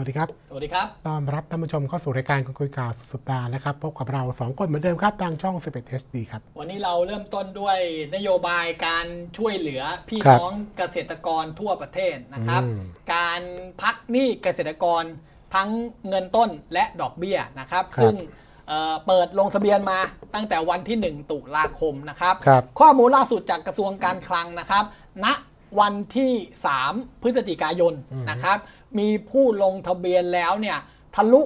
วัสดีครับ สวัสดีครับ ต้อนรับท่านผู้ชมเข้าสู่รายการคุยข่าวสุดตานะครับ พบกับเรา 2 คนเหมือนเดิมครับ ทางช่อง 11 HD ครับ วันนี้เราเริ่มต้นด้วยนโยบายการช่วยเหลือพี่น้องเกษตรกรทั่วประเทศนะครับ การพักหนี้เกษตรกรทั้งเงินต้นและดอกเบี้ยนะครับรบซึ่งเปิดลงทะเบียนมาตั้งแต่วันที่ 1 ตุลาคมนะครับรบข้อมูลล่าสุดจากกระทรวงการคลังนะครับณนะวันที่ 3 พฤศจิกายนนะครับมีผู้ลงทะเบียนแล้วเนี่ยทะลุ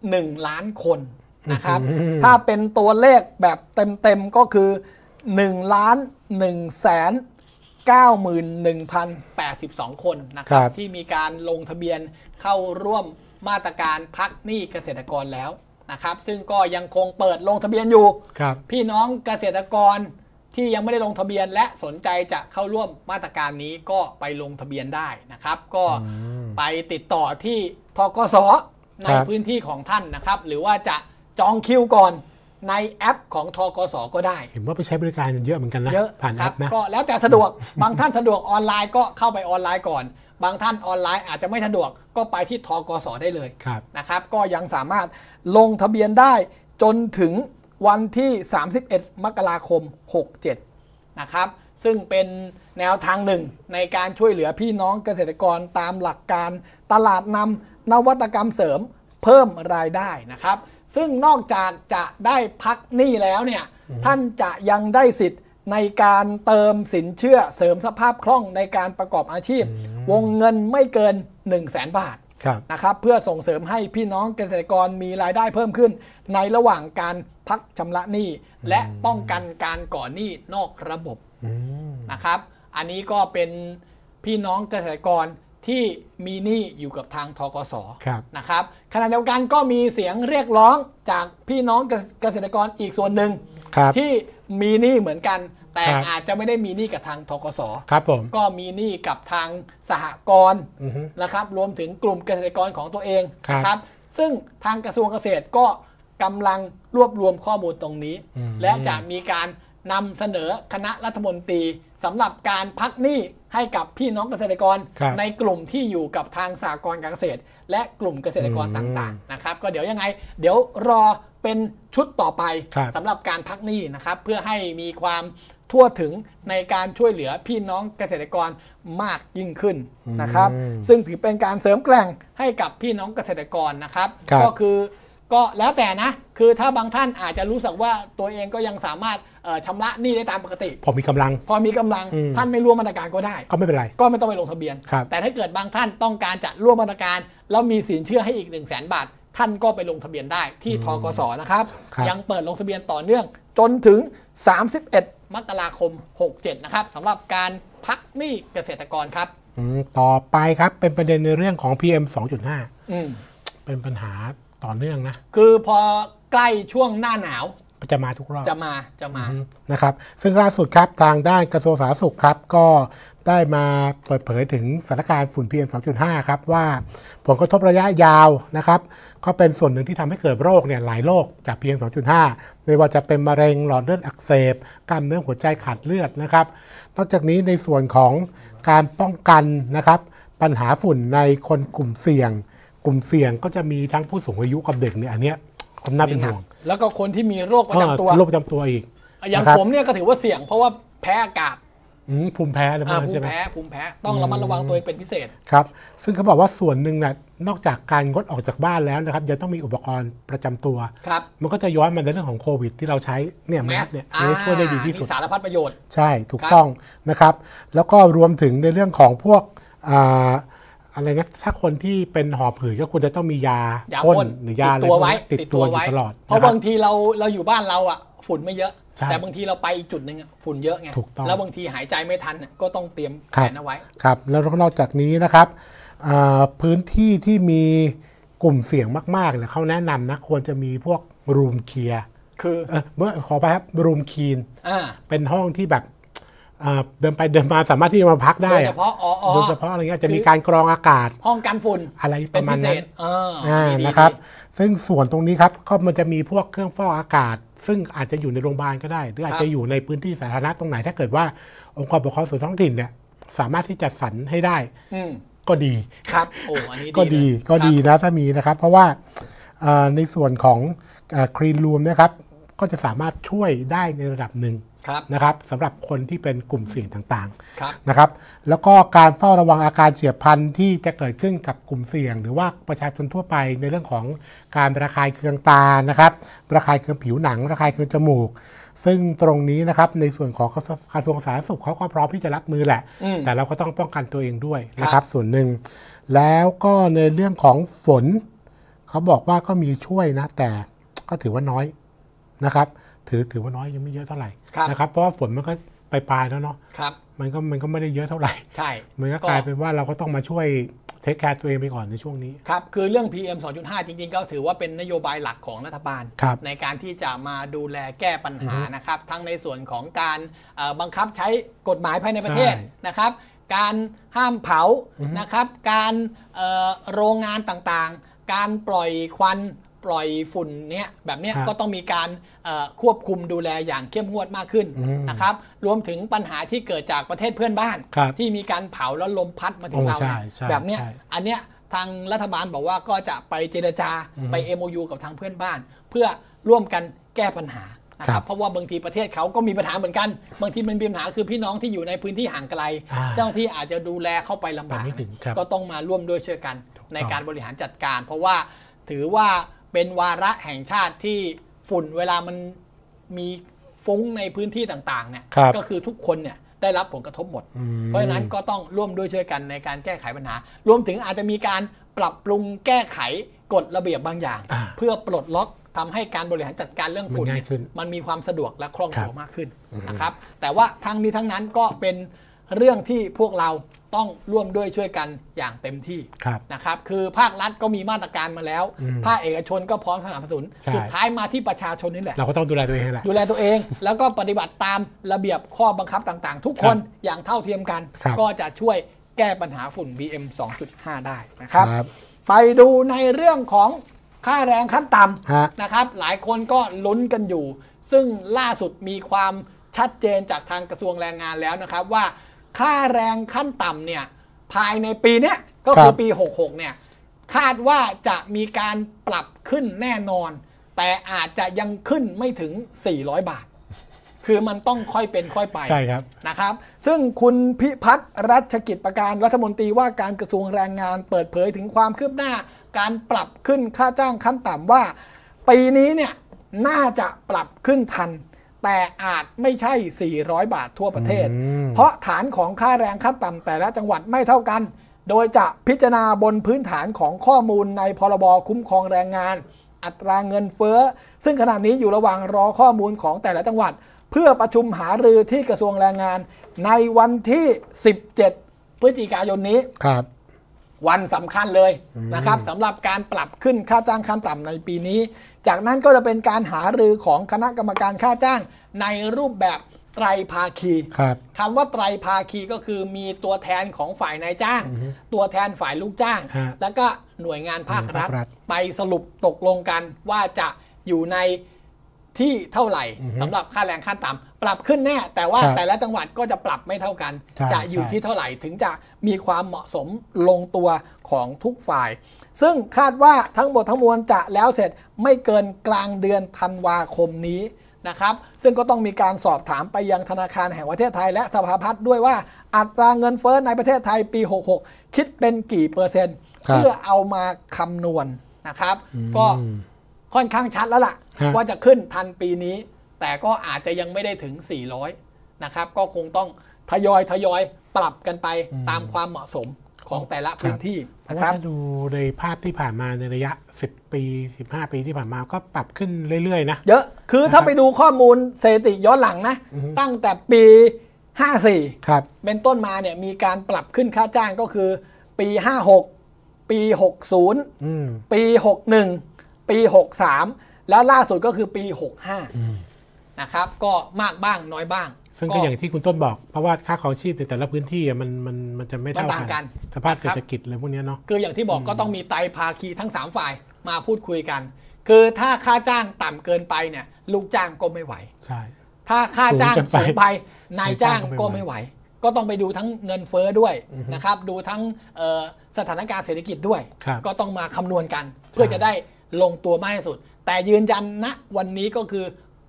1 ล้านคนนะครับ ถ้าเป็นตัวเลขแบบเต็มๆก็คือ1ล้าน1แสน91,082 คนนะครับ ที่มีการลงทะเบียนเข้าร่วมมาตรการพักหนี้เกษตรกรแล้วนะครับ ซึ่งก็ยังคงเปิดลงทะเบียนอยู่พี่น้องเกษตรกรที่ยังไม่ได้ลงทะเบียนและสนใจจะเข้าร่วมมาตรการนี้ก็ไปลงทะเบียนได้นะครับ ก็ไปติดต่อที่ทกสในพื้นที่ของท่านนะครับหรือว่าจะจองคิวก่อนในแอปของทกสก็ได้ เห็นว่าไปใช้บริการเยอะเหมือนกันนะเยอะผ่านแอปนะก็แล้วแต่สะดวกบางท่านสะดวกออนไลน์ก็เข้าไปออนไลน์ก่อน บางท่านออนไลน์อาจจะไม่สะดวกก็ไปที่ทกสได้เลยนะครับ ก็ยังสามารถลงทะเบียนได้จนถึงวันที่ 31 มกราคม 67นะครับ ซึ่งเป็นแนวทางหนึ่ง ในการช่วยเหลือพี่น้องเกษตรกรตามหลักการตลาดนำนวัตกรรมเสริมเพิ่มรายได้นะครับ ซึ่งนอกจากจะได้พักหนี้แล้วเนี่ย ท่านจะยังได้สิทธิ์ในการเติมสินเชื่อเสริมสภาพคล่องในการประกอบอาชีพ วงเงินไม่เกิน 1 0 0 0 0แสนบาทนะครับ เพื่อส่งเสริมให้พี่น้องเกษตรกรมีรายได้เพิ่มขึ้นในระหว่างการพักชำระหนี้และป้องกันการก่อหนี้นอกระบบนะครับ อันนี้ก็เป็นพี่น้องเกษตรกรที่มีหนี้อยู่กับทางทกศนะครับ ขณะเดียวกันก็มีเสียงเรียกร้องจากพี่น้องเกษตรกรอีกส่วนหนึ่งที่มีหนี้เหมือนกัน แต่อาจจะไม่ได้มีหนี้กับทางทกศครับผมก็มีหนี้กับทางสหกรณ์นะครับ รวมถึงกลุ่มเกษตรกรของตัวเองนะครับซึ่งทางกระทรวงเกษตรก็กำลังรวบรวมข้อมูลตรงนี้ และจะมีการนำเสนอคณะรัฐมนตรีสำหรับการพักหนี้ให้กับพี่น้องเกษตรกรรในกลุ่มที่อยู่กับทางสากลการเกษตร และกลุ่มเกษตรกรต่าง ๆนะครับ ก็เดี๋ยวยังไง เดี๋ยวรอเป็นชุดต่อไปสำหรับการพักหนี้นะครับ เพื่อให้มีความทั่วถึงในการช่วยเหลือพี่น้องเกษตรกรมากยิ่งขึ้นนะครับ ซึ่งถือเป็นการเสริมแกล่งให้กับพี่น้องเกษตรกรนะครับ ก็คือก็แล้วแต่นะ คือถ้าบางท่านอาจจะรู้สึกว่าตัวเองก็ยังสามารถชำระหนี้ได้ตามปกติ พอมีกำลังพอมีกำลังท่านไม่ร่วมมาตรการก็ได้ ก็ไม่เป็นไร ก็ไม่ต้องไปลงทะเบียน แต่ถ้าเกิดบางท่านต้องการจะร่วมมาตรการแล้วมีสินเชื่อให้อีก1 0 0 0 0แสนบาท ท่านก็ไปลงทะเบียนได้ที่ทกสนะครับรบยังเปิดลงทะเบียนต่อเนื่อง จนถึง 31มกราคม67 นะครับสำหรับการพักหนี้เกษตรกรครับต่อไปครับเป็นประเด็นในเรื่องของ PM 2.5เป็นปัญหาต่อเนื่องนะ คือพอใกล้ช่วงหน้าหนาว จะมาทุกรอบจะมาจะมา นะครับซึ่งล่าสุดครับทางด้านกระทรวงสาธารณสุขครับก็ได้มาเปิดเผยถึงสถานการณ์ฝุ่น PM 2.5 ครับ ว่าผลกระทบระยะยาวนะครับ ก็เป็นส่วนหนึ่งที่ทำให้เกิดโรคเนี่ยหลายโรคจาก PM 2.5ไม่ว่าจะเป็นมะเร็งหลอดเลือดอักเสบกล้ามเนื้อหัวใจขาดเลือดนะครับ นอกจากนี้ในส่วนของการป้องกันนะครับปัญหาฝุ่นในคนกลุ่มเสี่ยงลุ่มเสี่ยงก็จะมีทั้งผู้สูงอายุกับเด็กเนี่ยอันเนี้ยผมน่าเป็นห่วงแล้วก็คนที่มีโรคประจำตัวโรคประจำตัวอีกอย่างผมเนี่ยก็ถือว่าเสี่ยงเพราะว่าแพ้อากาศภูมิแพ้อะไรมนั้ใช่ไหมภูมิแพ้ภูมิแพ้ต้องระมัดระวังตัวเองเป็นพิเศษครับซึ่งเขาบอกว่าส่วนหนึ่งน่ะนอกจากการงดออกจากบ้านแล้วนะครับยังต้องมีอุปกรณ์ประจำตัวครับมันก็จะย้อนมาในเรื่องของโควิดที่เราใช้เนี่ยแมสเนี่ยช่วยได้ดีที่สุดสารพัดประโยชน์ใช่ถูกต้องนะครับ แล้วก็รวมถึงในเรื่องของพวกอะไรนะถ้าคนที่เป็นหอบหืดก็ควรจะต้องมียาพ่นหรือยาอะไรไว้ติดตัวไว้ตลอดเพราะบางทีเราเราอยู่บ้านเราอ่ะฝุ่นไม่เยอะ แต่บางทีเราไปจุดหนึ่งฝุ่นเยอะไงถูกต้องแล้วบางทีหายใจไม่ทันก็ต้องเตรียมแขนเอาไว้ครับ แล้วนอกจากนี้นะครับพื้นที่ที่มีกลุ่มเสี่ยงมากๆเนี่ยเขาแนะนำนะ ควรจะมีพวกรูมเคลียร์คือเมื่อขอไปครับรูมคีนเป็นห้องที่แบบเดินไปเดินมาสามารถที่จะมาพักได้โดยเฉพาะอ๋อโดยเฉพาะอะไรเงี้ยจะมีการกรองอากาศ ห้องกันฝุ่นอะไรประมาณนั้นอ่านะครับ ซึ่งส่วนตรงนี้ครับก็มันจะมีพวกเครื่องฟอกอากาศ ซึ่งอาจจะอยู่ในโรงพยาบาลก็ได้ หรืออาจจะอยู่ในพื้นที่สาธารณะตรงไหน ถ้าเกิดว่าองค์กรปกครองส่วนท้องถิ่นเนี่ยสามารถที่จัดสรรให้ได้ก็ดีครับ โอ้อันนี้ก็ดีก็ดีนะถ้ามีนะครับเพราะว่าในส่วนของครีนรูมนะครับก็จะสามารถช่วยได้ในระดับหนึ่งนะครับสำหรับคนที่เป็นกลุ่มเสี่ยงต่างๆนะครับ แล้วก็การเฝ้าระวังอาการเฉียบพลันที่จะเกิดขึ้นกับกลุ่มเสี่ยง หรือว่าประชาชนทั่วไปในเรื่องของการระคายเคืองตานะครับระคายเคืองผิวหนังระคายเคืองจมูก ซึ่งตรงนี้นะครับ ในส่วนของกระทรวงสาธารณสุขเขาก็พร้อมที่จะรับมือแหละ แต่เราก็ต้องป้องกันตัวเองด้วยนะครับ ส่วนหนึ่งแล้วก็ในเรื่องของฝนเขาบอกว่าก็มีช่วยนะ แต่ก็ถือว่าน้อยนะครับถือถือว่าน้อยยังไม่เยอะเท่าไหร่นะครับเพราะว่าฝนมันก็ปลายๆแล้วเนาะมันก็มันก็ไม่ได้เยอะเท่าไหร่ใช่มันก็กลายเป็นว่าเราก็ต้องมาช่วยเทคแคร์ตัวเองไปก่อนในช่วงนี้ครับคือเรื่อง PM 2.5 จริงๆ ก็ถือว่าเป็นนโยบายหลักของรัฐบาล ในการที่จะมาดูแลแก้ปัญหานะครับทั้งในส่วนของการบังคับใช้กฎหมายภายในประเทศนะครับ การห้ามเผานะครับการโรงงานต่างๆ การปล่อยควันปล่อยฝุ่นเนี้ยแบบเนี้ยก็ต้องมีการควบคุมดูแลอย่างเข้มงวดมากขึ้นนะครับ รวมถึงปัญหาที่เกิดจากประเทศเพื่อนบ้าน ที่มีการเผาแล้วลมพัดมาถึงเราแบบเนี้ยอันเนี้ยทางรัฐบาลบอกว่าก็จะไปเจรจาไป MOU กับทางเพื่อนบ้าน เพื่อร่วมกันแก้ปัญหานะครับเพราะว่าบางทีประเทศเขาก็มีปัญหาเหมือนกัน บางทีมันมีปัญหาคือพี่น้องที่อยู่ในพื้นที่ห่างไกล เจ้าที่อาจจะดูแลเข้าไปลำบากก็ต้องมาร่วมด้วยช่วยกันในการบริหารจัดการ เพราะว่าถือว่าเป็นวาระแห่งชาติที่ฝุ่นเวลามันมีฟุ้งในพื้นที่ต่างๆเนี่ยก็คือทุกคนเนี่ยได้รับผลกระทบหมด เพราะฉะนั้นก็ต้องร่วมด้วยช่วยกันในการแก้ไขปัญหารวมถึงอาจจะมีการปรับปรุงแก้ไขกฎระเบียบบางอย่าง เพื่อปลดล็อกทำให้การบริหารจัดการเรื่องฝุ่น มันมีความสะดวกและคล่องตัวมากขึ้นนะครับ แต่ว่าทั้งนี้ทั้งนั้นก็เป็นเรื่องที่พวกเราต้องร่วมด้วยช่วยกันอย่างเต็มที่นะครับ คือภาครัฐก็มีมาตรการมาแล้ว ภาคเอกชนก็พร้อมสนับสนุน สุดท้ายมาที่ประชาชนนี่แหละ เราก็ต้องดูแลตัวเองแหละ ดูแลตัวเองแล้วก็ปฏิบัติตามระเบียบข้อบังคับต่างๆ ทุกคนอย่างเท่าเทียมกัน ก็จะช่วยแก้ปัญหาฝุ่น BM 2.5 ได้นะครับ ไปดูในเรื่องของค่าแรงขั้นต่ำนะครับ หลายคนก็ลุ้นกันอยู่ ซึ่งล่าสุดมีความชัดเจนจากทางกระทรวงแรงงานแล้วนะครับว่าค่าแรงขั้นต่ำเนี่ยภายในปีนี้ก็คือปี 66เนี่ยคาดว่าจะมีการปรับขึ้นแน่นอน แต่อาจจะยังขึ้นไม่ถึง 400 บาท คือมันต้องค่อยเป็นค่อยไปใช่ครับนะครับ ซึ่งคุณพิพัฒน์รัชกิจประการรัฐมนตรีว่าการกระทรวงแรงงานเปิดเผยถึงความคืบหน้า การปรับขึ้นค่าจ้างขั้นต่ำว่า ปีนี้เนี่ยน่าจะปรับขึ้นทันแต่อาจไม่ใช่ 400 บาททั่วประเทศ เพราะฐานของค่าแรงขั้นต่ำแต่ละจังหวัดไม่เท่ากัน โดยจะพิจารณาบนพื้นฐานของข้อมูลในพรบคุ้มครองแรงงาน อัตราเงินเฟ้อ ซึ่งขณะนี้อยู่ระหว่างรอข้อมูลของแต่ละจังหวัด เพื่อประชุมหารือที่กระทรวงแรงงานในวันที่ 17 พฤศจิกายนนี้ครับวันสำคัญเลยนะครับสำหรับการปรับขึ้นค่าจ้างขั้นต่ำในปีนี้ จากนั้นก็จะเป็นการหารือของคณะกรรมการค่าจ้างในรูปแบบไตรภาคีครับคำว่าไตรภาคีก็คือมีตัวแทนของฝ่ายนายจ้าง ตัวแทนฝ่ายลูกจ้าง แล้วก็หน่วยงานภาครัฐ ไปสรุปตกลงกันว่าจะอยู่ในที่เท่าไหร่สำหรับค่าแรงขั้นต่ำปรับขึ้นแน่แต่ว่าแต่ละจังหวัดก็จะปรับไม่เท่ากัน จะอยู่ที่เท่าไหร่ถึงจะมีความเหมาะสมลงตัวของทุกฝ่าย ซึ่งคาดว่าทั้งหมดทั้งมวลจะแล้วเสร็จไม่เกินกลางเดือนธันวาคมนี้นะครับ ซึ่งก็ต้องมีการสอบถามไปยังธนาคารแห่งประเทศไทย และสภาพัฒน์ด้วยว่าอัตราเงินเฟ้อในประเทศไทยปี 66 คิดเป็นกี่เปอร์เซ็นต์เพื่อเอามาคำนวณนะครับก็ค่อนข้างชัดแล้วล่ะ ว่าจะขึ้นทันปีนี้ แต่ก็อาจจะยังไม่ได้ถึง 400 นะครับ ก็คงต้องทยอยทยอยปรับกันไปตามความเหมาะสมของแต่ละพื้นที่นะครับถ้าดูในภาพที่ผ่านมาในระยะ 10 ปี 15 ปีที่ผ่านมาก็ปรับขึ้นเรื่อย ๆ นะ เยอะ คือถ้าไปดูข้อมูลสถิติย้อนหลังนะ ตั้งแต่ปี 54ครับเป็นต้นมาเนี่ย มีการปรับขึ้นค่าจ้างก็คือปี 56 ปี 60ปี 61ปี 63 แล้วล่าสุดก็คือปี 65นะครับ ก็มากบ้างน้อยบ้าง ซึ่งก็อย่างที่คุณต้นบอก เพราะว่าค่าของชีพในแต่ละพื้นที่มันมันมันจะไม่เท่ากัน สภาพเศรษฐกิจอะไรพวกนี้เนาะคืออย่างที่บอกก็ต้องมีไตภาคีทั้ง 3 ฝ่ายมาพูดคุยกัน คือถ้าค่าจ้างต่ำเกินไปเนี่ยลูกจ้างก็ไม่ไหว ใช่ ถ้าค่าจ้างสูงไป นายจ้างก็ไม่ไหว ก็ต้องไปดูทั้งเงินเฟ้อด้วยนะครับดูทั้งสถานการณ์เศรษฐกิจด้วย ก็ต้องมาคำนวณกันเพื่อจะได้ลงตัวมากที่สุด แต่ยืนยันณนะ วันนี้ก็คือ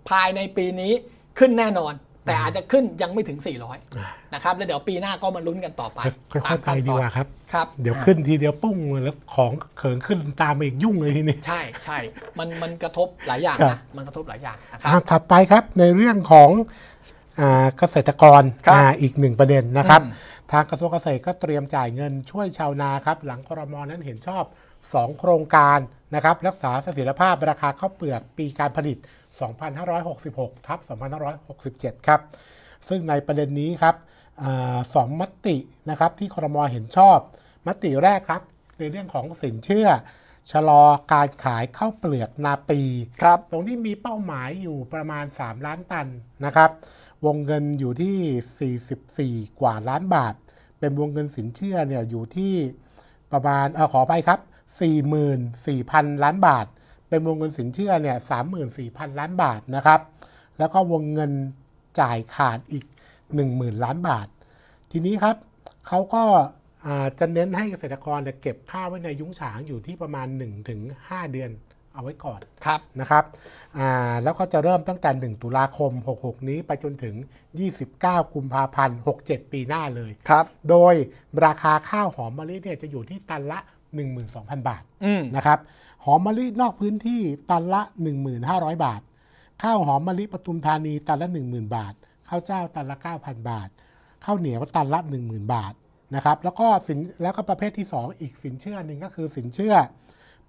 ภายในปีนี้ขึ้นแน่นอน แต่อาจจะขึ้นยังไม่ถึง 400นะครับแล้วเดี๋ยวปีหน้าก็มาลุ้นกันต่อไปค่อยๆไปดีกว่าครับครับ เดี๋ยวขึ้นทีเดียวปุ้งแล้วของเขิงขึ้นตามมาอีกยุ่งเลยทีนี้ใช่ใช่มันมันกระทบหลายอย่างนะมันกระทบหลายอย่าง่ะถัดไปครับในเรื่องของเกษตรกรอีกหนึ่งประเด็นนะครับทางกระทรวงเกษตรก็เตรียมจ่ายเงินช่วยชาวนาครับหลังครมนั้นเห็นชอบ2 โครงการนะครับ รักษาเสถียรภาพราคาข้าวเปลือกปีการผลิต 2566ทับ2567 ครับ ซึ่งในประเด็นนี้ครับสองมตินะครับที่ครมเห็นชอบ มติแรกครับ ในเรื่องของสินเชื่อ ชะลอการขายข้าวเปลือก นาปีครับตรงนี้มีเป้าหมายอยู่ประมาณ 3 ล้านตันนะครับ วงเงินอยู่ที่ 44 กว่าล้านบาท เป็นวงเงินสินเชื่อเนี่ยอยู่ที่ประมาณอขอัยครับ44,000 ล้านบาท เป็นวงเงินสินเชื่อเนี่ย34,000 ล้านบาทนะครับแล้วก็วงเงินจ่ายขาดอีก 10,000 ล้านบาท ทีนี้ครับเขาก็จะเน้นให้เกษตรกรเก็บค่าไว้ในยุ้งฉางอยู่ที่ประมาณ1-5เดือนเอาไว้ก่อนครับนะครับแล้วก็จะเริ่มตั้งแต่ 1 ตุลาคม 66 นี้ไปจนถึง 29กุมภาพันธ์67 ปีหน้าเลยครับโดยราคาข้าวหอมมะลิเนี่ยจะอยู่ที่ตันละ12,000 บาทนะครับหอมมะลินอกพื้นที่ตันละ 1,500 บาท ข้าวหอมมะลิปทุมธานีตันละ10,000 บาท ข้าวเจ้าตันละ 9,000 บาท ข้าวเหนียวตันละ 10,000 บาทนะครับแล้วก็สินแล้วก็ประเภทที่ 2 อีกสินเชื่อหนึ่งก็คือสินเชื่อ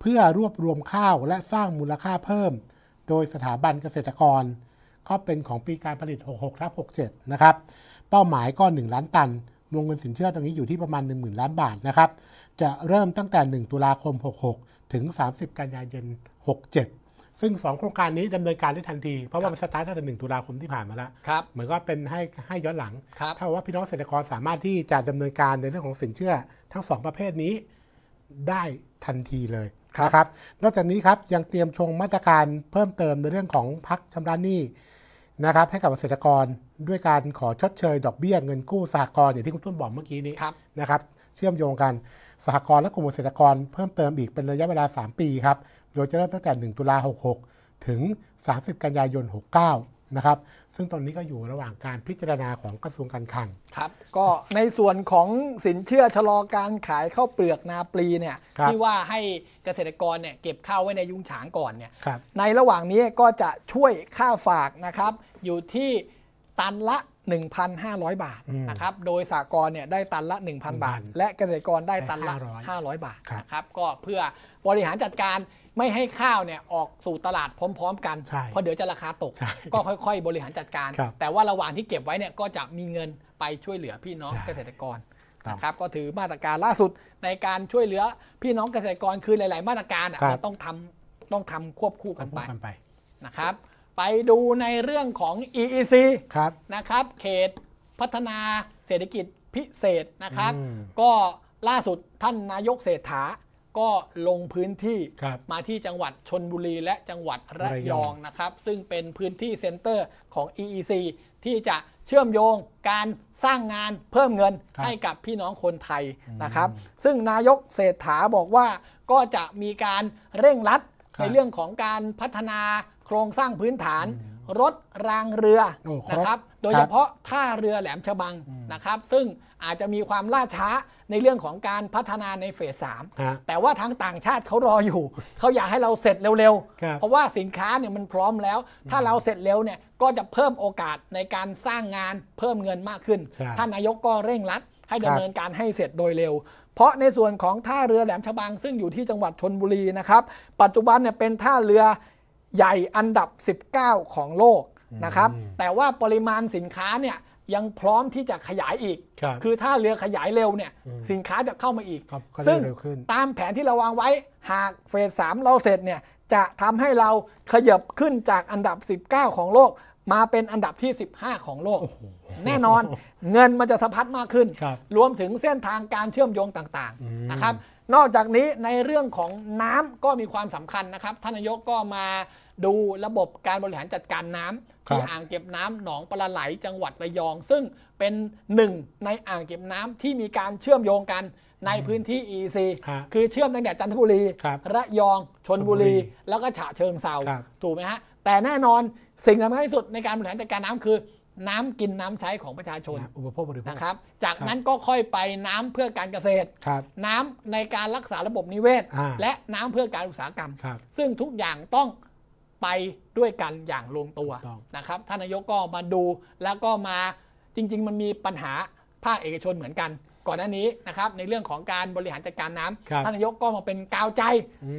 เพื่อรวบรวมข้าวและสร้างมูลค่าเพิ่ม โดยสถาบันเกษตรกรก็เป็นของปีการผลิต66ทับ67นะครับเป้าหมายก็1ล้านตันวงเงินสินเชื่อตรงนี้อยู่ที่ประมาณ1 0,000ล้านบาทนะครับ จะเริ่มตั้งแต่ 1 ตุลาคม 66 ถึง 30 กันยายน67 ซึ่ง 2 โครงการนี้ดำเนินการได้ทันที เพราะว่ามันสตาร์ทตั้งแต่ 1 ตุลาคมที่ผ่านมาแล้วเหมือนก็เป็นให้ให้ย้อนหลังถ้าว่าพี่น้องเกษตรกรสามารถที่จะดำเนินการในเรื่องของสินเชื่อทั้ง 2 ประเภทนี้ได้ทันทีเลยนะครับนอกจากนี้ครับยังเตรียมชงมาตรการเพิ่มเติมในเรื่องของพักชำระหนี้นะครับให้กับเกษตรกรด้วยการขอชดเชยดอกเบี้ยเงินกู้สหกรณ์ อย่างที่คุณตุ้นบอกเมื่อกี้นี้นะครับ เชื่อมโยงกัน สหกรณ์และกลุ่มเกษตรกรเพิ่มเติมอีกเป็นระยะเวลา 3 ปีครับโดยจะเริ่มตั้งแต่ 1 ตุลา66 ถึง 30 กันยายน 69 นะครับ ซึ่งตอนนี้ก็อยู่ระหว่างการพิจารณาของกระทรวงการคลังครับ ก็ในส่วนของสินเชื่อชะลอการขายข้าวเปลือกนาปลีเนี่ยที่ว่าให้เกษตรกรเนี่ยเก็บข้าวไว้ในยุ้งฉางก่อนเนี่ยในระหว่างนี้ก็จะช่วยค่าฝากนะครับอยู่ที่ตันละ 1,500 บาทนะครับ โดยสากลเนี่ยได้ตันละ 1,000 บาท และเกษตรกรได้ตันละ 500 บาทนะครับก็เพื่อบริหารจัดการไม่ให้ข้าวเนี่ยออกสู่ตลาดพร้อมๆ กัน เพราะเดี๋ยวจะราคาตก ก็ค่อยๆบริหารจัดการ แต่ว่าระหว่างที่เก็บไว้เนี่ยก็จะมีเงินไปช่วยเหลือพี่น้องเกษตรกรนะครับก็ถือมาตรการล่าสุดในการช่วยเหลือพี่น้องเกษตรกรคือหลายๆ มาตรการต้องทำต้องทำควบคู่กันไปนะครับไปดูในเรื่องของ EEC ครับนะครับ เขตพัฒนาเศรษฐกิจพิเศษนะครับ ก็ล่าสุดท่านนายกเศรษฐา ก็ลงพื้นที่มาที่จังหวัดชนบุรีและจังหวัดระยองนะครับ ซึ่งเป็นพื้นที่เซ็นเตอร์ของ EEC ที่จะเชื่อมโยงการสร้างงานเพิ่มเงินให้กับพี่น้องคนไทยนะครับ ซึ่งนายกเศรษฐาบอกว่าก็จะมีการเร่งรัดในเรื่องของการพัฒนาครงสร้างพื้นฐานรถรางเรือนะครับโดยเฉพาะท่าเรือแหลมฉบังนะครับซึ่งอาจจะมีความล่าช้าในเรื่องของการพัฒนาในเฟสสามแต่ว่าทางต่างชาติเขารออยู่ เขาอยากให้เราเสร็จเร็วๆเพราะว่าสินค้าเนี่ยมันพร้อมแล้ว ถ้าเราเสร็จเร็วเนี่ยก็จะเพิ่มโอกาสในการสร้างงานเพิ่มเงินมากขึ้นท่านนายกก็เร่งรัดให้ดำเนินการให้เสร็จโดยเร็ว เพราะในส่วนของท่าเรือแหลมฉบัง ซึ่งอยู่ที่จังหวัดชนบุรีนะครับปัจจุบันเนี่ยเป็นท่าเรือใหญ่อันดับ 19 ของโลกนะครับ แต่ว่าปริมาณสินค้าเนี่ยยังพร้อมที่จะขยายอีกคคือถ้าเรือขยายเร็วเนี่ยสินค้าจะเข้ามาอีก ซึ่งตามแผนที่เราวางไว้หากเฟสสามเราเสร็จเนี่ยจะทำให้เราขยับขึ้นจากอันดับ 19 ของโลกมาเป็นอันดับที่ 15 ของโลก แน่นอนเงินมันจะสะพัดมากขึ้นรรวมถึงเส้นทางการเชื่อมโยงต่างๆนะครับนอกจากนี้ในเรื่องของน้ำก็มีความสำคัญนะครับ ท่านนายกก็มาดูระบบการบริหารจัดการน้ำที่อ่างเก็บน้ำหนองปลาไหลจังหวัดระยอง ซึ่งเป็นหนึ่งในอ่างเก็บน้ำที่มีการเชื่อมโยงกันในพื้นที่ EC คือเชื่อมตั้งแต่จันทบุรี ระยอง ชนบุรี แล้วก็ฉะเชิงเซาถูกไหมฮะแต่แน่นอนสิ่งสำคัญที่สุดในการบริหารจัดการน้ำคือน้ำกินน้ำใช้ของประชาชนอุปโภคบริโภคนะครับ จากนั้นก็ค่อยไปน้ำเพื่อการเกษตรน้ำในการรักษาระบบนิเวศ และน้ำเพื่อการอุตสาหกรรมซึ่งทุกอย่างต้องไปด้วยกันอย่างลงตัวนะครับท่านนายกก็มาดูแล้วก็มาจริง ๆ มันมีปัญหาภาคเอกชนเหมือนกัน ก่อนหน้านี้นะครับ ในเรื่องของการบริหารจัดการน้ำท่านนายกก็มาเป็นกาวใจ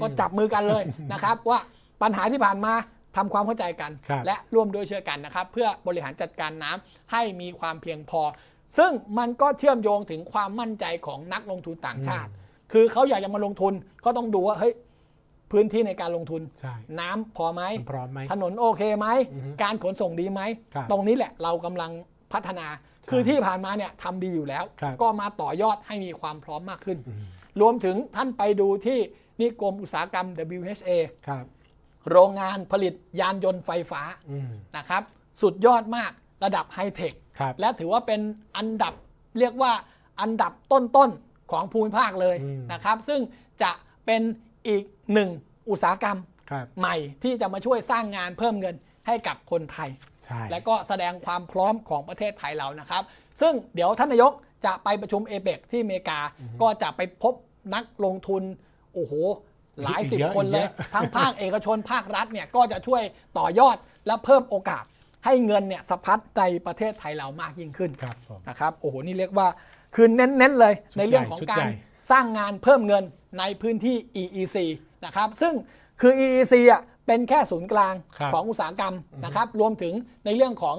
ก็จับมือกันเลยนะครับ ว่าปัญหาที่ผ่านมาทำความเข้าใจกันและร่วมด้วยช่อกันนะครับ เพื่อบริหารจัดการน้ำให้มีความเพียงพอ ซึ่งมันก็เชื่อมโยงถึงความมั่นใจของนักลงทุนต่างชาติ คือเขาอยากจะมาลงทุนก็ต้องดูว่าเฮ้ยพื้นที่ในการลงทุนน้ำพอไหมพร้อมไหมถนนโอเคไหมการขนส่งดีไหมตรงนี้แหละเรากำลังพัฒนาคือที่ผ่านมาเนี่ยทำดีอยู่แล้ว ก็มาต่อยอดให้มีความพร้อมมากขึ้น รวมถึงท่านไปดูที่นิคมอุตสาหกรรม WHA โรงงานผลิตยานยนต์ไฟฟ้านะครับสุดยอดมากระดับไฮเทคและถือว่าเป็นอันดับเรียกว่าอันดับต้นๆ ของภูมิภาคเลยนะครับ ซึ่งจะเป็นอีกหนึ่งอุตสาหกรรมใหม่ที่จะมาช่วยสร้างงานเพิ่มเงินให้กับคนไทย และก็แสดงความพร้อมของประเทศไทยเรานะครับ ซึ่งเดี๋ยวท่านนายกจะไปประชุมเอเปกที่อเมริกาก็จะไปพบนักลงทุนโอ้โหหลายสิบคนเลย ทั้งภาคเอกชน ภาครัฐเนี่ยก็จะช่วยต่อยอดและเพิ่มโอกาสให้เงินเนี่ยสะพัดในประเทศไทยเรามากยิ่งขึ้นนะครับ โอ้โห นี่เรียกว่า คือเน้น ๆ เลย ในเรื่องของการสร้างงานเพิ่มเงินในพื้นที่ EEC นะครับ ซึ่งคือ EEC อ่ะ เป็นแค่ศูนย์กลางของอุตสาหกรรมนะครับ รวมถึงในเรื่องของ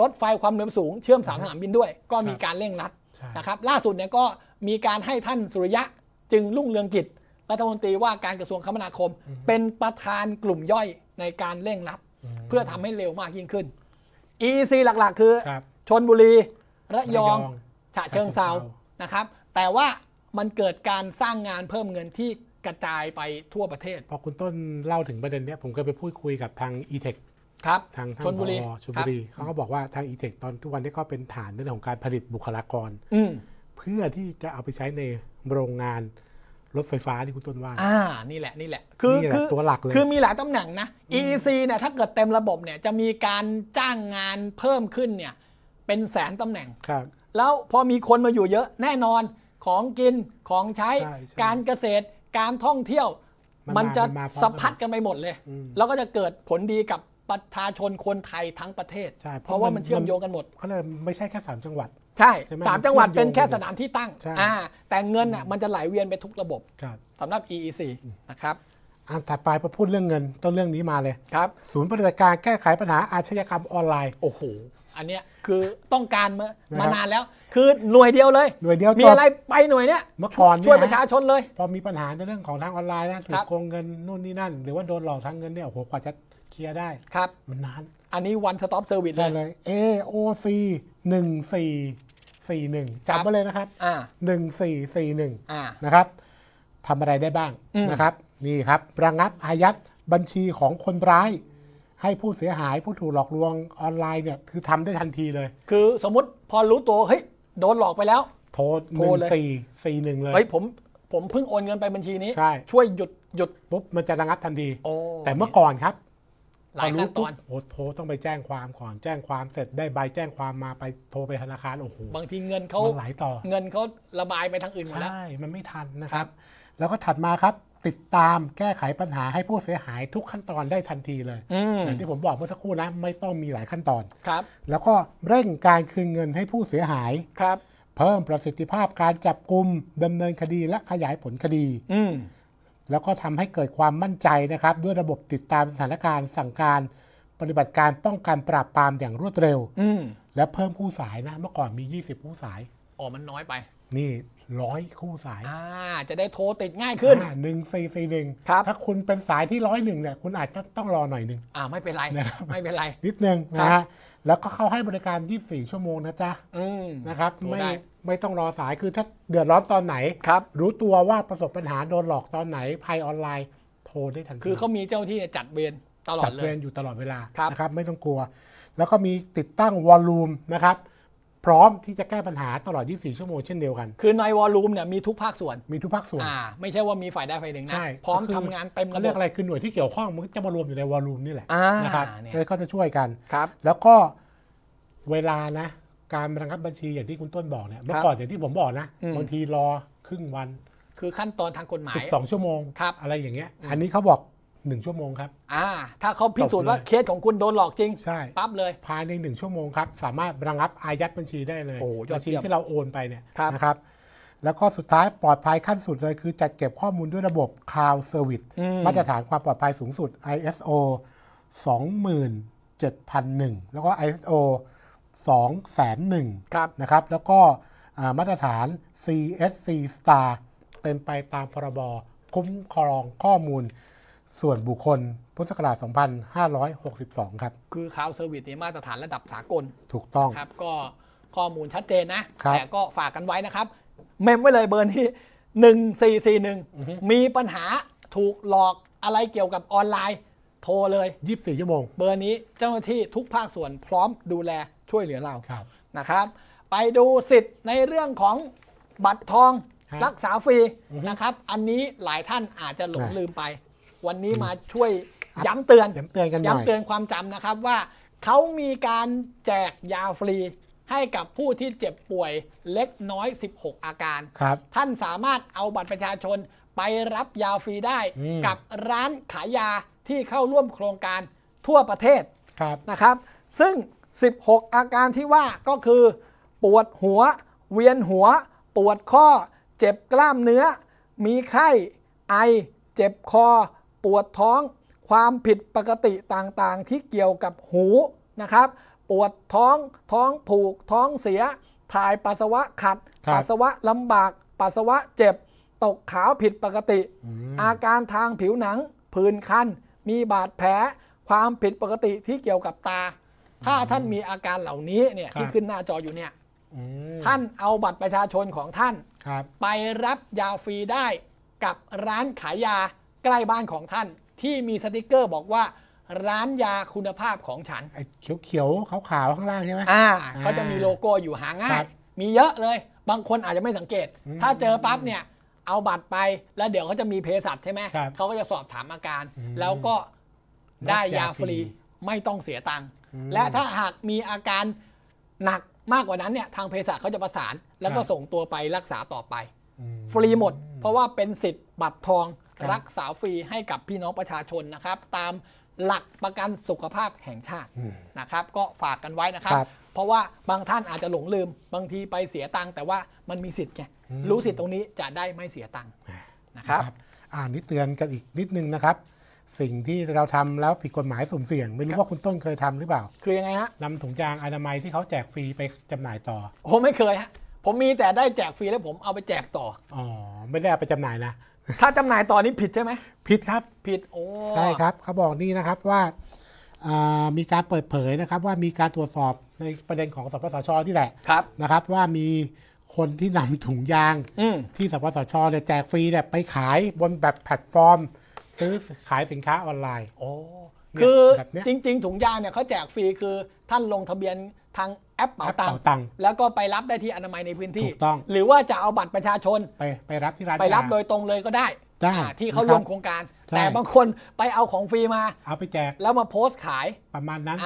รถไฟความเร็วสูงเชื่อมสามสนามบินด้วย ก็มีการเร่งรัดนะครับ ล่าสุดเนี่ยก็มีการให้ท่านสุริยะจึงรุ่งเรืองกิจรัฐมนตรีว่าการกระทรวงคมนาคมเป็นประธานกลุ่มย่อยในการเร่งรัดเพื่อทำให้เร็วมากยิ่งขึ้น EC หลัก ๆ คือชนบุรี ระยอง ฉะเชิงเซานะครับ แต่ว่ามันเกิดการสร้างงานเพิ่มเงินที่กระจายไปทั่วประเทศ พอคุณต้นเล่าถึงประเด็นนี้ผมเคยไปพูดคุยกับทาง e t e ทครับ ทางชนบุรีชนบุรี เขาก็บอกว่าทาง e t e ทตอนทุกวันนี้ก็เป็นฐานเรื่องของการผลิตบุคลากรเพื่อที่จะเอาไปใช้ในโรงงานรถไฟฟ้าที่คุณต้นว่า อ่า นี่แหละ นี่แหละ คือ คือตัวหลักเลย คือมีหลายตำแหน่งนะ EEC เนี่ย ถ้าเกิดเต็มระบบเนี่ย จะมีการจ้างงานเพิ่มขึ้นเนี่ย เป็นแสนตำแหน่ง ครับ แล้วพอมีคนมาอยู่เยอะ แน่นอน ของกิน ของใช้ การเกษตร การท่องเที่ยว มันจะสมพัดกันไปหมดเลย แล้วก็จะเกิดผลดีกับประชาชนคนไทยทั้งประเทศใช่เพราะว่ามันเชื่อมโยงกันหมดเขาเลยไม่ใช่แค่สามจังหวัดใช่สามจังหวัดเป็นแค่สนามที่ตั้ง แต่เงินอ่ะมันจะไหลเวียนไปทุกระบบสำหรับ EEC นะครับอันถัดไปพอพูดเรื่องเงินต้องเรื่องนี้มาเลยครับ ศูนย์ปฏิบัติการแก้ไขปัญหาอาชญากรรมออนไลน์โอ้โหอันเนี้ยคือต้องการมามานานแล้ว คือหน่วยเดียวเลยหน่วยเดียวมีอะไรไปหน่วยเนี้ยเมื่อก่อนช่วยประชาชนเลย พอมีปัญหาในเรื่องของทางออนไลน์นะถูกโกงเงินนู่นนี่นั่นหรือว่าโดนหลอกทางเงินเนี่ยโอ้โหกว่าจะเคลียร์ได้ ครับมันนานอันนี้วันสต็อปเซอร์วิสเลย AOC หนึ่งสี่สี่หนึ่งจำไว้เลยนะครับหนึ่่งสีสี่หนึ่งนะครับทำอะไรได้บ้างนะครับ นี่ครับระงับอายัดบัญชีของคนร้าย ให้ผู้เสียหายผู้ถูกหลอกลวงออนไลน์เนี่ย คือทำได้ทันทีเลย คือสมมติพอรู้ตัวเฮ้ยโดนหลอกไปแล้ว โทรหนึ่งสี่สี่หนึ่งเลยเฮ้ยผม ผมเพิ่งโอนเงินไปบัญชีนี้ใช่ช่วยหยุดหยุดปุ๊บมันจะระงับทันทีแต่เมื่อก่อนครับหลายขั้นตอนโอ้โหต้องไปแจ้งความก่อนแจ้งความเสร็จได้ใบแจ้งความมาไปโทรไปธนาคารโอ้โห บางทีเงินเขาหลายต่อ เงินเขาระบายไปทางอื่นหมดแล้ว ใช่ มันไม่ทันนะครับ แล้วก็ถัดมาครับ ติดตามแก้ไขปัญหาให้ผู้เสียหายทุกขั้นตอนได้ทันทีเลยอย่างที่ผมบอกเมื่อสักครู่นะไม่ต้องมีหลายขั้นตอน ครับ แล้วก็เร่งการคืนเงินให้ผู้เสียหาย ครับ เพิ่มประสิทธิภาพการจับกลุ่มดำเนินคดีและขยายผลคดีแล้วก็ทำให้เกิดความมั่นใจนะครับ ด้วยระบบติดตามสถานการณ์สั่งการ ปฏิบัติการป้องกันปราบปรามอย่างรวดเร็ว อืและเพิ่มคู่สายนะเมื่อก่อนมี 20 คู่สายอ๋อมันน้อยไป นี่ร้อยคู่สาย อ่า จะได้โทรติดง่ายขึ้นหนึ่งสี่สี่หนึ่งครับถ้าคุณเป็นสายที่ร้อยหนึ่งเนี่ยคุณอาจจะต้องรอหน่อยหนึ่งอ่าไม่เป็นไรนะไม่เป็นไร นิดนึงนะฮะแล้วก็เข้าให้บริการ 24 ชั่วโมงนะจ๊ะนะครับ ไม่ ไม่ต้องรอสาย คือถ้าเดือดร้อนตอนไหนครับรู้ตัวว่าประสบปัญหาโดนหลอกตอนไหนภัยออนไลน์ โทรได้ทันที คือเขามีเจ้าที่จัดเวรตลอดเลย จัดเวรอยู่ตลอดเวลา นะครับ ไม่ต้องกลัว แล้วก็มีติดตั้งวอลลุ่มนะครับพร้อมที่จะแก้ปัญหาตลอด 24 ชั่วโมงเช่นเดียวกัน คือในวอลลุ่มเนี่ยมีทุกภาคส่วน มีทุกภาคส่วนอ่าไม่ใช่ว่ามีฝ่ายใดฝ่ายหนึ่งนะใช่พร้อมทำงานเต็มเขาเรียกอะไรคือหน่วยที่เกี่ยวข้องมันจะมารวมอยู่ในวอลลุ่มนี่แหละ นะครับเลยก็จะช่วยกันครับ แล้วก็เวลานะ การระงับบัญชีอย่างที่คุณต้นบอกเนี่ย เมื่อก่อนอย่างที่ผมบอกนะบางทีรอครึ่งวัน คือขั้นตอนทางกฎหมาย 12 ชั่วโมง อะไรอย่างเงี้ย อันนี้เขาบอกหนึ่งชั่วโมงครับอ่าถ้าเขาพิสูจน์ว่าเคสของคุณโดนหลอกจริง ใช่ ปั๊บเลย ภายในหนึ่งชั่วโมงครับ สามารถระงับอายัดบัญชีได้เลยบัญชีที่เราโอนไปเนี่ยนะครับ แล้วก็สุดท้ายปลอดภัยขั้นสุดเลย คือจัดเก็บข้อมูลด้วยระบบ Cloud Service มาตรฐานความปลอดภัยสูงสุด ISO 27001 แล้วก็ ISO 2001ครับนะครับ แล้วก็มาตรฐาน CSC Star เป็นไปตามพรบ คุ้มครองข้อมูลส่วนบุคคลพุทธศักราช2562 ครับ คือคลาวเซอร์วิสนี่มาตรฐานระดับสากลถูกต้องครับ ก็ข้อมูลชัดเจนนะ แต่ก็ฝากกันไว้นะครับ เมมไว้เลยเบอร์นี้ 1441 มีปัญหาถูกหลอกอะไรเกี่ยวกับออนไลน์ โทรเลย 24ชั่วโมงเบอร์นี้เจ้าหน้าที่ทุกภาคส่วนพร้อมดูแลช่วยเหลือเรารนะครับ ไปดูสิทธิ์ในเรื่องของบัตรทองรักษาฟรีนะครับ อันนี้หลายท่านอาจจะหลงลืมไปวันนี้มาช่วยย้ำเตือนย้ำเตือนกันย้ำเตือนความจำนะครับว่าเขามีการแจกยาฟรีให้กับผู้ที่เจ็บป่วยเล็กน้อย 16 อาการครับ ท่านสามารถเอาบัตรประชาชนไปรับยาฟรีได้กับร้านขายยาที่เข้าร่วมโครงการทั่วประเทศนะครับ ซึ่ง 16 อาการที่ว่าก็คือ ปวดหัว เวียนหัว ปวดข้อ เจ็บกล้ามเนื้อ มีไข้ไอเจ็บคอปวดท้องความผิดปกติต่างๆ ที่เกี่ยวกับหูนะครับ ปวดท้องท้องผูกท้องเสีย ถ่ายปัสสาวะขัดปัสสาวะลำบากปัสสาวะเจ็บตกขาวผิดปกติ อาการทางผิวหนังผื่นคันมีบาดแผลความผิดปกติที่เกี่ยวกับตา ถ้าท่านมีอาการเหล่านี้เนี่ยที่ขึ้นหน้าจออยู่เนี่ยท่านเอาบัตรประชาชนของท่านไปรับยาฟรีได้กับร้านขายยาใกล้บ้านของท่านที่มีสติกเกอร์บอกว่า ร้านยาคุณภาพของฉันเขียวเขียวขาวขาวข้างล่างใช่ไหมอ่าเขาจะมีโลโก้อยู่หาง่าย มีเยอะเลย บางคนอาจจะไม่สังเกต ถ้าเจอปั๊บเนี่ย เอาบัตรไปแล้วเดี๋ยวเขาจะมีเภสัชใช่ไหมเขาก็จะสอบถามอาการแล้วก็ได้ยาฟรีไม่ต้องเสียตังค์และถ้าหากมีอาการหนักมากกว่านั้นเนี่ยทางเภสัชเขาจะประสาน แล้วก็ส่งตัวไปรักษาต่อไป ฟรีหมด เพราะว่าเป็นสิทธิ์บัตรทองรักษาฟรีให้กับพี่น้องประชาชนนะครับตามหลักประกันสุขภาพแห่งชาตินะครับ ก็ฝากกันไว้นะครับ เพราะว่าบางท่านอาจจะหลงลืม บางทีไปเสียตังค์แต่ว่ามันมีสิทธิ์ไงรู้สิทธิ์ตรงนี้จะได้ไม่เสียตังค์นะครับ อ่านนิดเตือนกันอีกนิดนึงนะครับ สิ่งที่เราทำแล้วผิดกฎหมายสุ่มเสี่ยง ไม่รู้ว่าคุณต้นเคยทำหรือเปล่าคือยังไงฮะนำถุงยางอนามัยที่เขาแจกฟรีไปจำหน่ายต่อโอ้ไม่เคยฮะผมมีแต่ได้แจกฟรีแล้วผมเอาไปแจกต่ออ๋อไม่ได้เอาไปจำหน่ายนะถ้าจำหน่ายตอนนี้ผิดใช่ไหมผิดครับ ผิดโอ้ใช่ครับเขาบอกนี่นะครับว่ามีการเปิดเผยนะครับ ว่ามีการตรวจสอบในประเด็นของสปสชที่แหละนะครับ ว่ามีคนที่นำถุงยางที่สปสชเนี่ยแจกฟรีเนี่ยไปขายบนแบบแพลตฟอร์ม ซื้อขายสินค้าออนไลน์คือ จริง ๆ ถุงยางเนี่ยเขาแจกฟรีคือท่านลงทะเบียนทางแอปเป๋าตังค์แล้วก็ไปรับได้ที่อนามัยในพื้นที่หรือว่าจะเอาบัตรประชาชนไปไปรับที่ร้านไปรับโดยตรงเลยก็ได้ที่เขาร่วมโครงการ แต่บางคนไปเอาของฟรีมา เอาไปแจกแล้วมาโพสต์ขายประมาณนั้น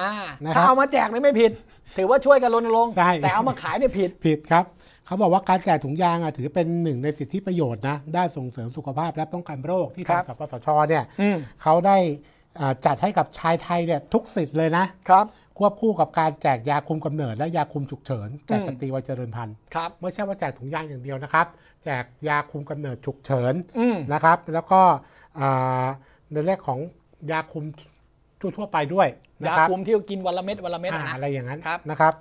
ถ้าเอามาแจกนี่ไม่ผิด ถือว่าช่วยกันรณรงค์แต่เอามาขายเนี่ยผิดผิดครับเขาบอกว่าการแจกถุงยางอ่ะถือเป็นหนึ่งในสิทธิประโยชน์นะได้ส่งเสริมสุขภาพและป้องกันโรคที่ทางสปสชเนี่ยเขาได้จัดให้กับชายไทยเนี่ยทุกสิทธิ์เลยนะครับ ควบคู่กับการแจกยาคุมกำเนิดและยาคุมฉุกเฉินแก่สตรีวัยเจริญพันธุ์ครับไม่ใช่ว่าแจกถุงยางอย่างเดียวนะครับ แจกยาคุมกำเนิดฉุกเฉินนะครับ แล้วก็ในเรื่องของยาคุมทั่วไปด้วยยาคุมที่กินวันละเม็ดวันละเม็ดอะไรอย่างนั้นนะครับ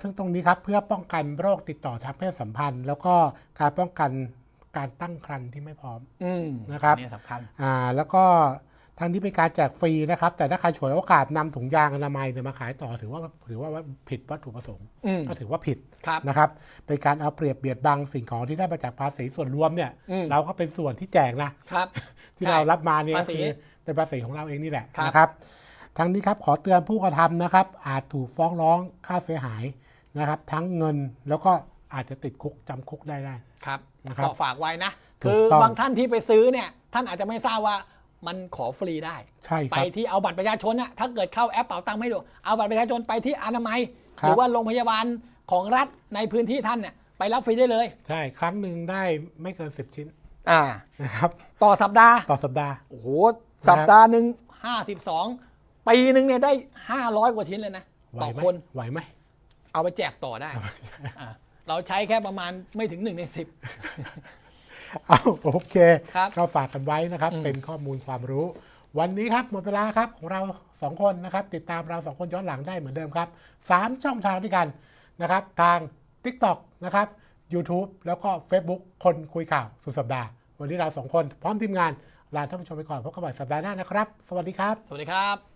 ซึ่งตรงนี้ครับเพื่อป้องกันโรคติดต่อทางเพศสัมพันธ์ แล้วก็การป้องกันการตั้งครรภ์ที่ไม่พร้อมนะครับนี่สำคัญแล้วก็ทางที่เป็นการแจกฟรีนะครับ แต่ถ้าใครฉวยโอกาสนำถุงยางอนามัยมาขายต่อถือว่าถือว่าผิดวัตถุประสงค์ก็ถือว่าผิดนะครับ เป็นการเอาเปรียบเบียดบัง สิ่งของที่ได้มาจากภาษีส่วนรวมเนี่ย เราก็เป็นส่วนที่แจกนะครับที่เรารับมาเนี่ยคือเป็นภาษีของเราเองนี่แหละนะครับ ทั้งนี้ครับขอเตือนผู้กระทำนะครับ อาจถูกฟ้องร้องค่าเสียหายนะครับ ทั้งเงินแล้วก็อาจจะติดคุกจำคุกได้ได้ครับนะครับ ฝากไว้นะ คือบางท่านที่ไปซื้อเนี่ยท่านอาจจะไม่ทราบว่ามันขอฟรีได้ ใช่ไปที่เอาบัตรประชาชนอะถ้าเกิดเข้าแอปเป๋าตังค์ไม่ดูเอาบัตรประชาชน ไปที่อนามัย หรือว่าโรงพยาบาลของรัฐในพื้นที่ท่านเนี่ย ไปรับฟรีได้เลย ใช่ ครั้งหนึ่งได้ไม่เกินสิบชิ้น อ่านะครับ ต่อสัปดาห์ ต่อสัปดาห์ โอ้โห สัปดาห์หนึ่งห้าสิบสองปีหนึ่งเนี่ยได้ห้าร้อยกว่าชิ้นเลยนะ ต่อคน ไหวไหม เอาไปแจกต่อได้ เราใช้แค่ประมาณไม่ถึงหนึ่งในสิบเอาโอเคครับก็ฝากกันไว้นะครับ เป็นข้อมูลความรู้ วันนี้ครับ หมดเวลาครับของเราสองคนนะครับ ติดตามเราสองคนย้อนหลังได้เหมือนเดิมครับ 3 ช่องทางด้วยกันนะครับ ทาง TikTok นะครับ YouTube แล้วก็ Facebook คนคุยข่าว สุดสัปดาห์วันนี้เราสองคนพร้อมทีมงานลาท่านผู้ชมไปก่อนพบกันใหม่สัปดาห์หน้านะครับ สวัสดีครับสวัสดีครับ